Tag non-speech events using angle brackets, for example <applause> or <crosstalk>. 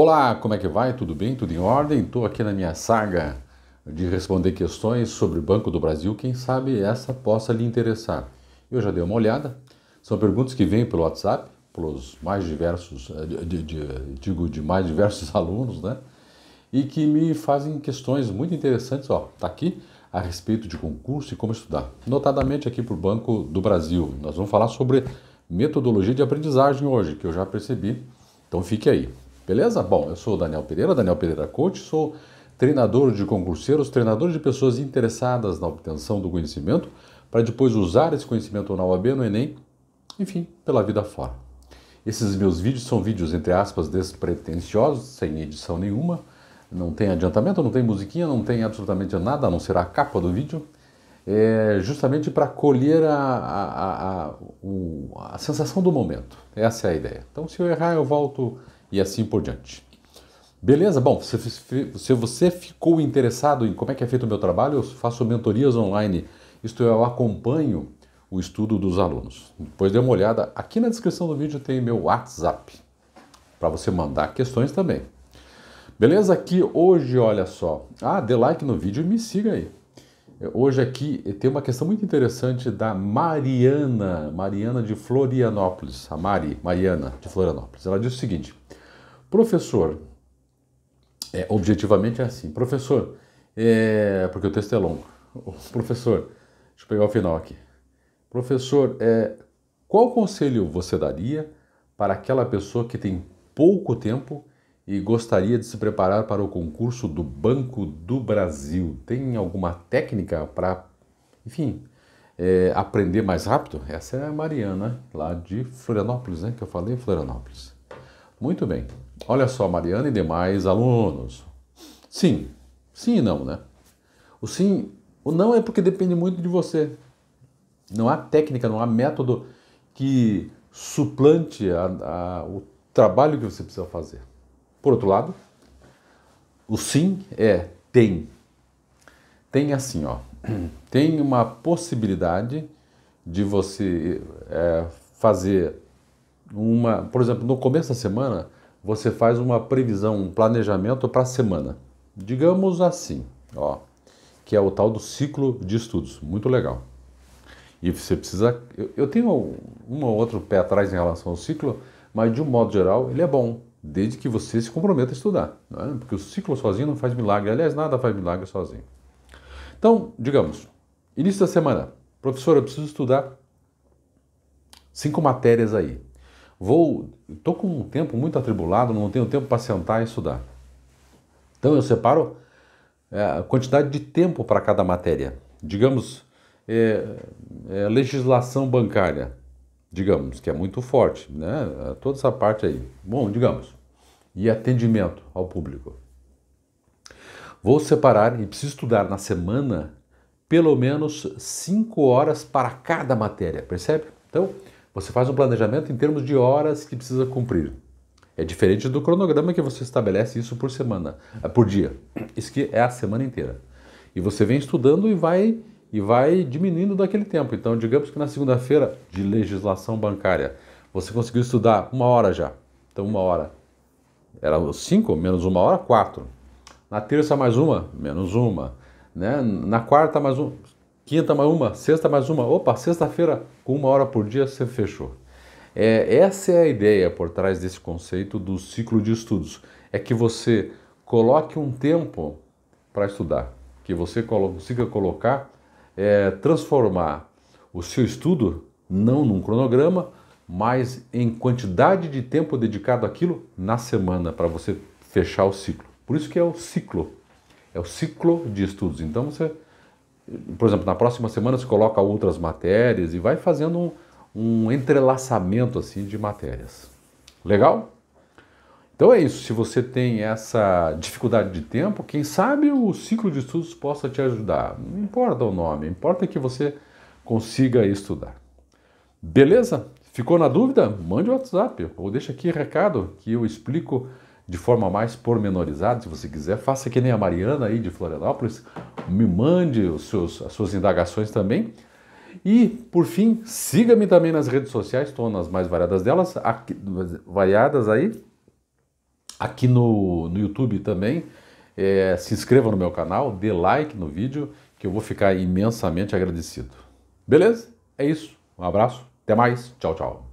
Olá, como é que vai? Tudo bem? Tudo em ordem? Estou aqui na minha saga de responder questões sobre o Banco do Brasil. Quem sabe essa possa lhe interessar. Eu já dei uma olhada. São perguntas que vêm pelo WhatsApp, pelos mais diversos, eh, de, de, digo, de mais diversos <laughs> alunos, né? E que me fazem questões muito interessantes. Ó, tá aqui a respeito de concurso e como estudar. Notadamente aqui para o Banco do Brasil. Nós vamos falar sobre metodologia de aprendizagem hoje, que eu já percebi. Então fique aí. Beleza? Bom, eu sou o Daniel Pereira, Daniel Pereira Coach, sou treinador de concurseiros, treinador de pessoas interessadas na obtenção do conhecimento, para depois usar esse conhecimento na UAB, no Enem, enfim, pela vida fora. Esses meus vídeos são vídeos, entre aspas, despretensiosos, sem edição nenhuma, não tem adiantamento, não tem musiquinha, não tem absolutamente nada, a não ser a capa do vídeo, é justamente para colher a, a, a, a, a sensação do momento. Essa é a ideia. Então, se eu errar, eu volto e assim por diante. Beleza? Bom, se, se você ficou interessado em como é que é feito o meu trabalho, eu faço mentorias online, isto é, eu acompanho o estudo dos alunos. Depois dê uma olhada, aqui na descrição do vídeo tem meu WhatsApp, para você mandar questões também. Beleza? Aqui hoje, olha só. Ah, dê like no vídeo e me siga aí. Hoje aqui tem uma questão muito interessante da Mariana, Mariana de Florianópolis, a Mari, Mariana de Florianópolis. Ela diz o seguinte: Professor, é, objetivamente é assim. Professor, é, porque o texto é longo. <laughs> Professor, deixa eu pegar o final aqui. Professor, é, qual conselho você daria para aquela pessoa que tem pouco tempo e gostaria de se preparar para o concurso do Banco do Brasil? Tem alguma técnica para, enfim, é, aprender mais rápido? Essa é a Mariana, lá de Florianópolis, né? Que eu falei, Florianópolis. Muito bem. Olha só, Mariana e demais alunos. Sim. Sim e não, né? O sim, o não é porque depende muito de você. Não há técnica, não há método que suplante a, a, o trabalho que você precisa fazer. Por outro lado, o sim é tem. Tem assim, ó. Tem uma possibilidade de você é, fazer uma, por exemplo, no começo da semana, você faz uma previsão, um planejamento para a semana. Digamos assim, ó, que é o tal do ciclo de estudos, muito legal. E você precisa. Eu, eu tenho um ou outro pé atrás em relação ao ciclo, mas de um modo geral ele é bom, desde que você se comprometa a estudar. né Porque o ciclo sozinho não faz milagre. Aliás, nada faz milagre sozinho. Então, digamos, início da semana. Professor, eu preciso estudar cinco matérias aí. Vou, estou com um tempo muito atribulado, não tenho tempo para sentar e estudar. Então eu separo é, a quantidade de tempo para cada matéria. Digamos, é, é, legislação bancária, digamos, que é muito forte, né? Toda essa parte aí. Bom, digamos, e atendimento ao público. Vou separar e preciso estudar na semana pelo menos 5 horas para cada matéria, percebe? Então, você faz um planejamento em termos de horas que precisa cumprir. É diferente do cronograma que você estabelece isso por semana, eh, por dia. Isso que é a semana inteira. E você vem estudando e vai e vai diminuindo daquele tempo. Então, digamos que na segunda-feira de legislação bancária, você conseguiu estudar uma hora já. Então, uma hora. Era cinco, menos uma hora, quatro. Na terça, mais uma, menos uma. Né? Na quarta, mais uma quinta mais uma, sexta mais uma, opa, sexta-feira, uma hora por dia você fechou. É, essa é a ideia por trás desse conceito do ciclo de estudos. É que você coloque um tempo para estudar, que você consiga colocar, é, transformar o seu estudo não num cronograma, mas em quantidade de tempo dedicado àquilo na semana para você fechar o ciclo. Por isso que é o ciclo, é o ciclo de estudos. Então você por exemplo, na próxima semana se coloca outras matérias e vai fazendo um, um entrelaçamento assim de matérias. Legal? Então é isso. Se você tem essa dificuldade de tempo, quem sabe o ciclo de estudos possa te ajudar. Não importa o nome, importa que você consiga estudar. Beleza? Ficou na dúvida? Mande o um WhatsApp ou deixa aqui recado que eu explico de forma mais pormenorizada, se você quiser, faça que nem a Mariana aí de Florianópolis, me mande os seus, as suas indagações também. E, por fim, siga-me também nas redes sociais, estou nas mais variadas delas, aqui, variadas aí, aqui no, no YouTube também. É, se inscreva no meu canal, dê like no vídeo, que eu vou ficar imensamente agradecido. Beleza? É isso. Um abraço, até mais, tchau, tchau.